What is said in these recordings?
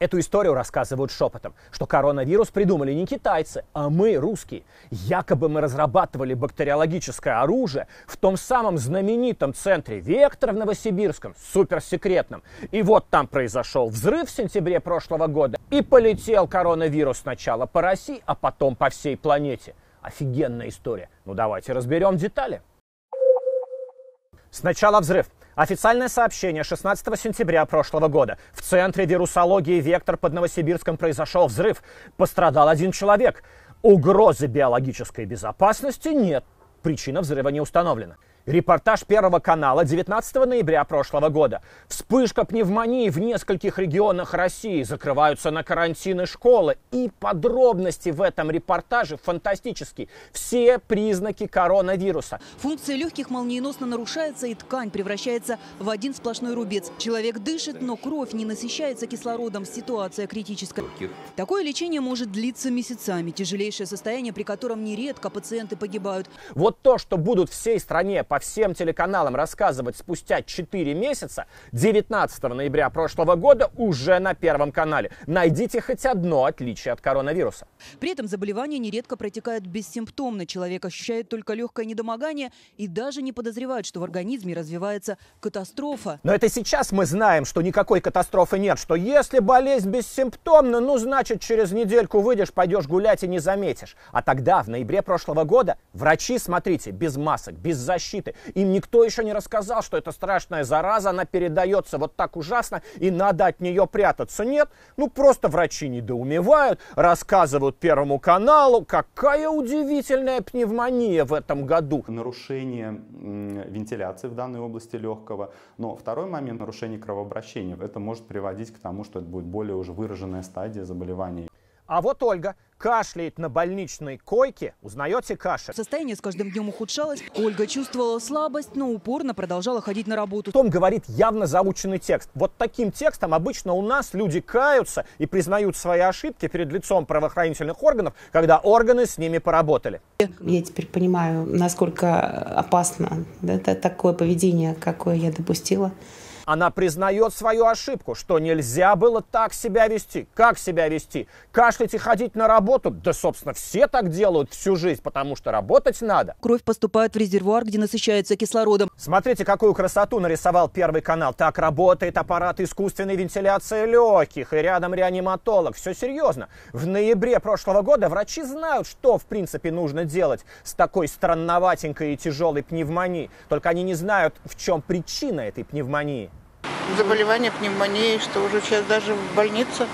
Эту историю рассказывают шепотом, что коронавирус придумали не китайцы, а мы, русские. Якобы мы разрабатывали бактериологическое оружие в том самом знаменитом центре «Вектор» в Новосибирском, суперсекретном. И вот там произошел взрыв в сентябре прошлого года, и полетел коронавирус сначала по России, а потом по всей планете. Офигенная история. Ну давайте разберем детали. Сначала взрыв. Официальное сообщение 16 сентября прошлого года. В центре вирусологии «Вектор» под Новосибирском произошел взрыв. Пострадал один человек. Угрозы биологической безопасности нет. Причина взрыва не установлена. Репортаж Первого канала 19 ноября прошлого года. Вспышка пневмонии в нескольких регионах России. Закрываются на карантины школы. И подробности в этом репортаже фантастические. Все признаки коронавируса. Функция легких молниеносно нарушается и ткань превращается в один сплошной рубец. Человек дышит, но кровь не насыщается кислородом. Ситуация критическая. Такое лечение может длиться месяцами. Тяжелейшее состояние, при котором нередко пациенты погибают. Вот то, что будут всей стране по всем телеканалам рассказывать спустя 4 месяца, 19 ноября прошлого года уже на Первом канале. Найдите хоть одно отличие от коронавируса. При этом заболевание нередко протекает бессимптомно. Человек ощущает только легкое недомогание и даже не подозревает, что в организме развивается катастрофа. Но это сейчас мы знаем, что никакой катастрофы нет, что если болезнь бессимптомна, ну значит через недельку выйдешь, пойдешь гулять и не заметишь. А тогда, в ноябре прошлого года, врачи, смотрите, без масок, без защиты, планеты. Им никто еще не рассказал, что эта страшная зараза, она передается вот так ужасно, и надо от нее прятаться. Нет, ну просто врачи недоумевают, рассказывают Первому каналу, какая удивительная пневмония в этом году. Нарушение вентиляции в данной области легкого, но второй момент нарушение кровообращения. Это может приводить к тому, что это будет более уже выраженная стадия заболевания. А вот Ольга кашляет на больничной койке. Узнаете кашель? Состояние с каждым днем ухудшалось. Ольга чувствовала слабость, но упорно продолжала ходить на работу. Том говорит явно заученный текст. Вот таким текстом обычно у нас люди каются и признают свои ошибки перед лицом правоохранительных органов, когда органы с ними поработали. Я теперь понимаю, насколько опасно да, это такое поведение, какое я допустила. Она признает свою ошибку, что нельзя было так себя вести. Как себя вести? Кашлять и ходить на работу? Да, собственно, все так делают всю жизнь, потому что работать надо. Кровь поступает в резервуар, где насыщается кислородом. Смотрите, какую красоту нарисовал Первый канал. Так работает аппарат искусственной вентиляции легких. И рядом реаниматолог. Все серьезно. В ноябре прошлого года врачи знают, что, в принципе, нужно делать с такой странноватенькой и тяжелой пневмонией. Только они не знают, в чем причина этой пневмонии заболевание пневмонии, что уже сейчас даже в больнице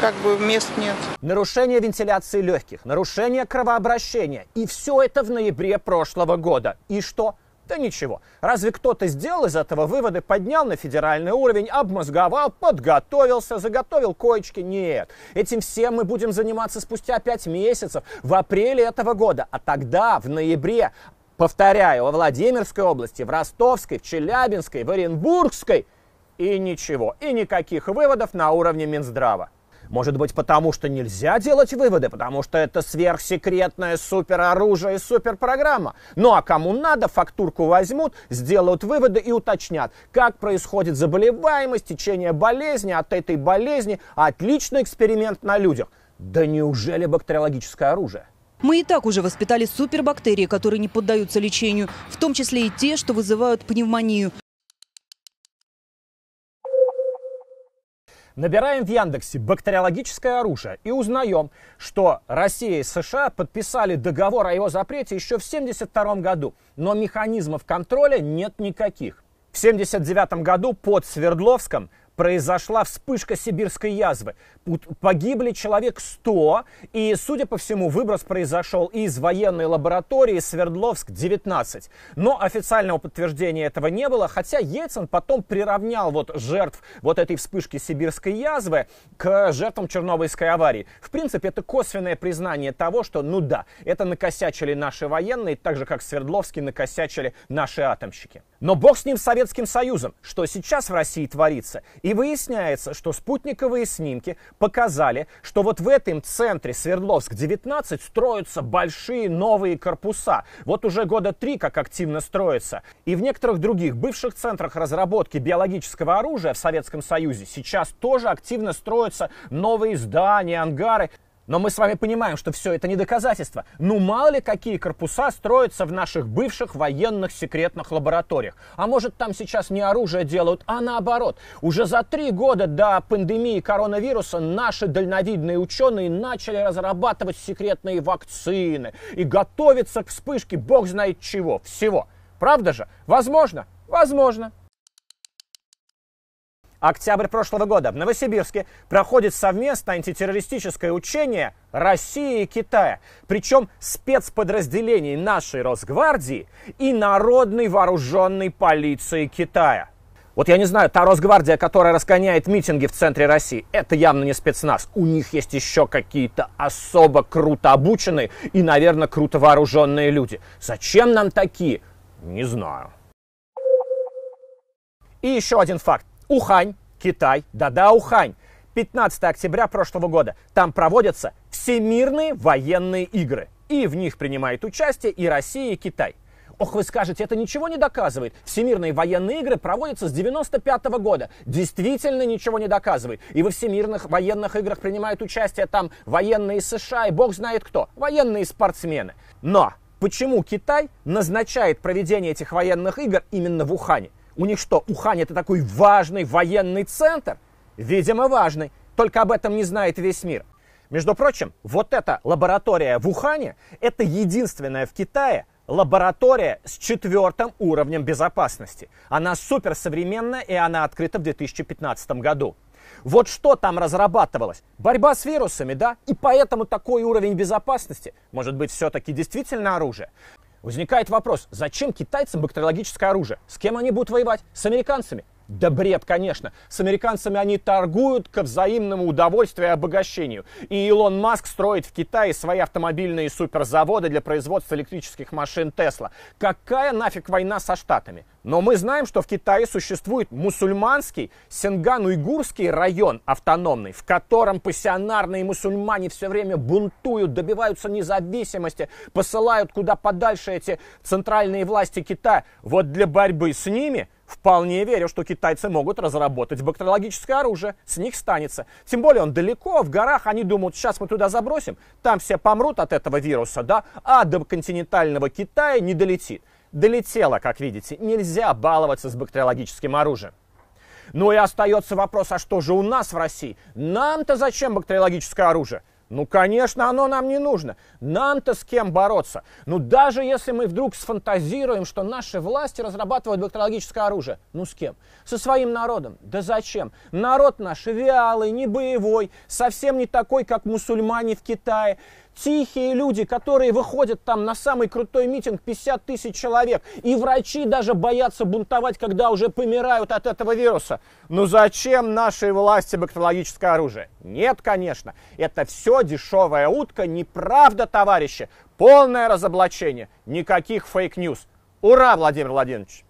как бы мест нет. Нарушение вентиляции легких, нарушение кровообращения. И все это в ноябре прошлого года. И что? Да ничего. Разве кто-то сделал из этого выводы, поднял на федеральный уровень, обмозговал, подготовился, заготовил коечки? Нет. Этим всем мы будем заниматься спустя пять месяцев, в апреле этого года. А тогда, в ноябре, повторяю, во Владимирской области, в Ростовской, в Челябинской, в Оренбургской – и ничего, и никаких выводов на уровне Минздрава. Может быть, потому что нельзя делать выводы, потому что это сверхсекретное супероружие и суперпрограмма. Ну а кому надо, фактурку возьмут, сделают выводы и уточнят, как происходит заболеваемость, течение болезни, от этой болезни отличный эксперимент на людях. Да неужели бактериологическое оружие? Мы и так уже воспитали супербактерии, которые не поддаются лечению, в том числе и те, что вызывают пневмонию. Набираем в Яндексе «бактериологическое оружие» и узнаем, что Россия и США подписали договор о его запрете еще в 1972 году, но механизмов контроля нет никаких. В 1979 году под Свердловском произошла вспышка сибирской язвы. Погибли человек 100, и, судя по всему, выброс произошел из военной лаборатории Свердловск-19. Но официального подтверждения этого не было, хотя Ельцин потом приравнял вот жертв вот этой вспышки сибирской язвы к жертвам Чернобыльской аварии. В принципе, это косвенное признание того, что, ну да, это накосячили наши военные, так же, как Свердловские накосячили наши атомщики. Но бог с ним Советским Союзом, что сейчас в России творится. И и выясняется, что спутниковые снимки показали, что вот в этом центре Свердловск-19 строятся большие новые корпуса. Вот уже года три как активно строятся. И в некоторых других бывших центрах разработки биологического оружия в Советском Союзе сейчас тоже активно строятся новые здания, ангары. Но мы с вами понимаем, что все это не доказательство. Ну мало ли какие корпуса строятся в наших бывших военных секретных лабораториях. А может там сейчас не оружие делают, а наоборот. Уже за три года до пандемии коронавируса наши дальновидные ученые начали разрабатывать секретные вакцины и готовиться к вспышке бог знает чего, всего. Правда же? Возможно? Возможно октябрь прошлого года в Новосибирске проходит совместное антитеррористическое учение России и Китая. Причем спецподразделений нашей Росгвардии и Народной вооруженной полиции Китая. Вот я не знаю, та Росгвардия, которая расгоняет митинги в центре России, это явно не спецназ. У них есть еще какие-то особо круто обученные и, наверное, круто вооруженные люди. Зачем нам такие? Не знаю. И еще один факт. Ухань, Китай, да-да, Ухань. 15 октября прошлого года. Там проводятся всемирные военные игры. И в них принимает участие и Россия, и Китай. Ох, вы скажете, это ничего не доказывает. Всемирные военные игры проводятся с 95 -го года. Действительно ничего не доказывает. И во всемирных военных играх принимают участие там военные США и бог знает кто. Военные спортсмены. Но почему Китай назначает проведение этих военных игр именно в Ухане? У них что, Ухань это такой важный военный центр? Видимо, важный. Только об этом не знает весь мир. Между прочим, вот эта лаборатория в Ухане, это единственная в Китае лаборатория с четвертым уровнем безопасности. Она суперсовременная и она открыта в 2015 году. Вот что там разрабатывалось? Борьба с вирусами, да? И поэтому такой уровень безопасности? Может быть, все-таки действительно оружие? Возникает вопрос, зачем китайцам бактериологическое оружие? С кем они будут воевать? С американцами? Да бред, конечно. С американцами они торгуют ко взаимному удовольствию и обогащению. И Илон Маск строит в Китае свои автомобильные суперзаводы для производства электрических машин Тесла. Какая нафиг война со Штатами? Но мы знаем, что в Китае существует мусульманский Сенган-Уйгурский район автономный, в котором пассионарные мусульмане все время бунтуют, добиваются независимости, посылают куда подальше эти центральные власти Китая. Вот для борьбы с ними – Вполне верю, что китайцы могут разработать бактериологическое оружие. С них станется. Тем более он далеко, в горах. Они думают, сейчас мы туда забросим, там все помрут от этого вируса, да? А до континентального Китая не долетит. Долетело, как видите. Нельзя баловаться с бактериологическим оружием. Ну и остается вопрос, а что же у нас в России? Нам-то зачем бактериологическое оружие? Ну, конечно, оно нам не нужно. Нам-то с кем бороться? Ну, даже если мы вдруг сфантазируем, что наши власти разрабатывают бактериологическое оружие. Ну, с кем? Со своим народом. Да зачем? Народ наш вялый, не боевой, совсем не такой, как мусульмане в Китае тихие люди, которые выходят там на самый крутой митинг, 50 тысяч человек, и врачи даже боятся бунтовать, когда уже помирают от этого вируса. Но ну зачем нашей власти бактериологическое оружие? Нет, конечно, это все дешевая утка, неправда, товарищи, полное разоблачение, никаких фейк-ньюс. Ура, Владимир Владимирович!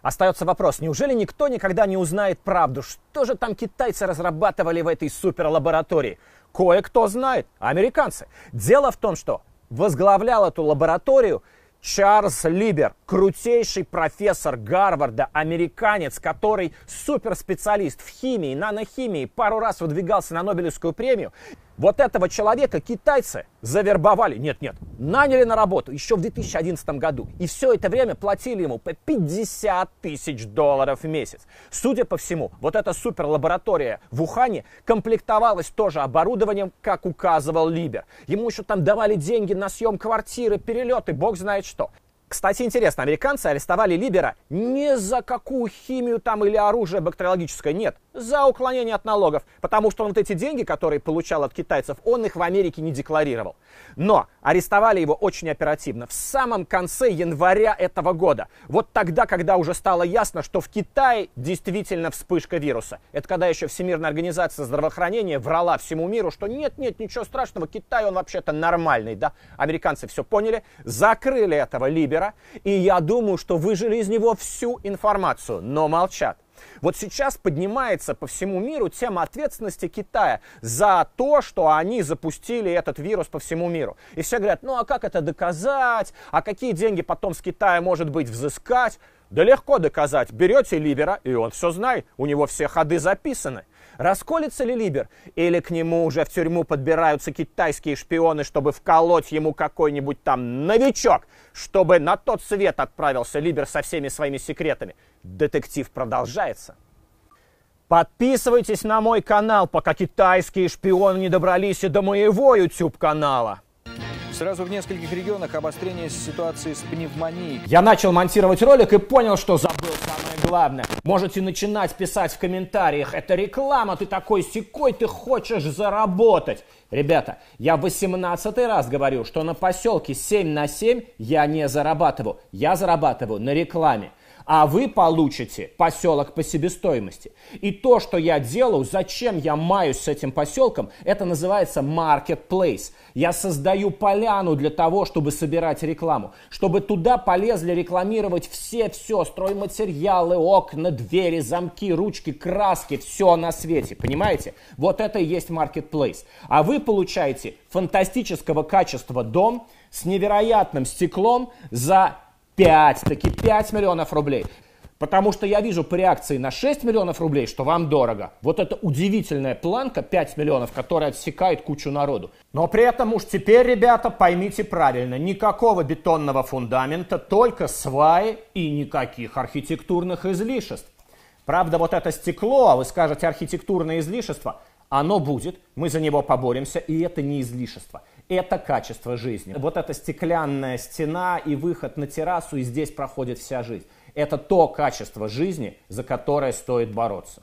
Остается вопрос, неужели никто никогда не узнает правду? Что же там китайцы разрабатывали в этой суперлаборатории? кое-кто знает, американцы. Дело в том, что возглавлял эту лабораторию Чарльз Либер, крутейший профессор Гарварда, американец, который суперспециалист в химии, нанохимии, пару раз выдвигался на Нобелевскую премию. Вот этого человека китайцы завербовали, нет-нет, наняли на работу еще в 2011 году. И все это время платили ему по 50 тысяч долларов в месяц. Судя по всему, вот эта суперлаборатория в Ухане комплектовалась тоже оборудованием, как указывал Либер. Ему еще там давали деньги на съем квартиры, перелеты, бог знает что. Кстати, интересно, американцы арестовали Либера не за какую химию там или оружие бактериологическое, нет, за уклонение от налогов, потому что он вот эти деньги, которые получал от китайцев, он их в Америке не декларировал. Но арестовали его очень оперативно, в самом конце января этого года. Вот тогда, когда уже стало ясно, что в Китае действительно вспышка вируса. Это когда еще Всемирная организация здравоохранения врала всему миру, что нет-нет, ничего страшного, Китай он вообще-то нормальный, да. Американцы все поняли, закрыли этого Либера, Вебера, и я думаю, что выжили из него всю информацию, но молчат. Вот сейчас поднимается по всему миру тема ответственности Китая за то, что они запустили этот вирус по всему миру. И все говорят, ну а как это доказать? А какие деньги потом с Китая, может быть, взыскать? Да легко доказать. Берете Либера, и он все знает, у него все ходы записаны. Расколется ли Либер? Или к нему уже в тюрьму подбираются китайские шпионы, чтобы вколоть ему какой-нибудь там новичок, чтобы на тот свет отправился Либер со всеми своими секретами? Детектив продолжается. Подписывайтесь на мой канал, пока китайские шпионы не добрались и до моего YouTube-канала. Сразу в нескольких регионах обострение ситуации с пневмонией. Я начал монтировать ролик и понял, что забыл самое главное. Можете начинать писать в комментариях, это реклама, ты такой секой, ты хочешь заработать. Ребята, я 18 раз говорю, что на поселке 7 на 7 я не зарабатываю. Я зарабатываю на рекламе а вы получите поселок по себестоимости. И то, что я делаю, зачем я маюсь с этим поселком, это называется marketplace. Я создаю поляну для того, чтобы собирать рекламу, чтобы туда полезли рекламировать все-все, стройматериалы, окна, двери, замки, ручки, краски, все на свете, понимаете? Вот это и есть marketplace. А вы получаете фантастического качества дом с невероятным стеклом за 5, таки 5 миллионов рублей. Потому что я вижу по реакции на 6 миллионов рублей, что вам дорого. Вот это удивительная планка 5 миллионов, которая отсекает кучу народу. Но при этом уж теперь, ребята, поймите правильно, никакого бетонного фундамента, только сваи и никаких архитектурных излишеств. Правда, вот это стекло, а вы скажете архитектурное излишество, оно будет, мы за него поборемся, и это не излишество это качество жизни. Вот эта стеклянная стена и выход на террасу, и здесь проходит вся жизнь. Это то качество жизни, за которое стоит бороться.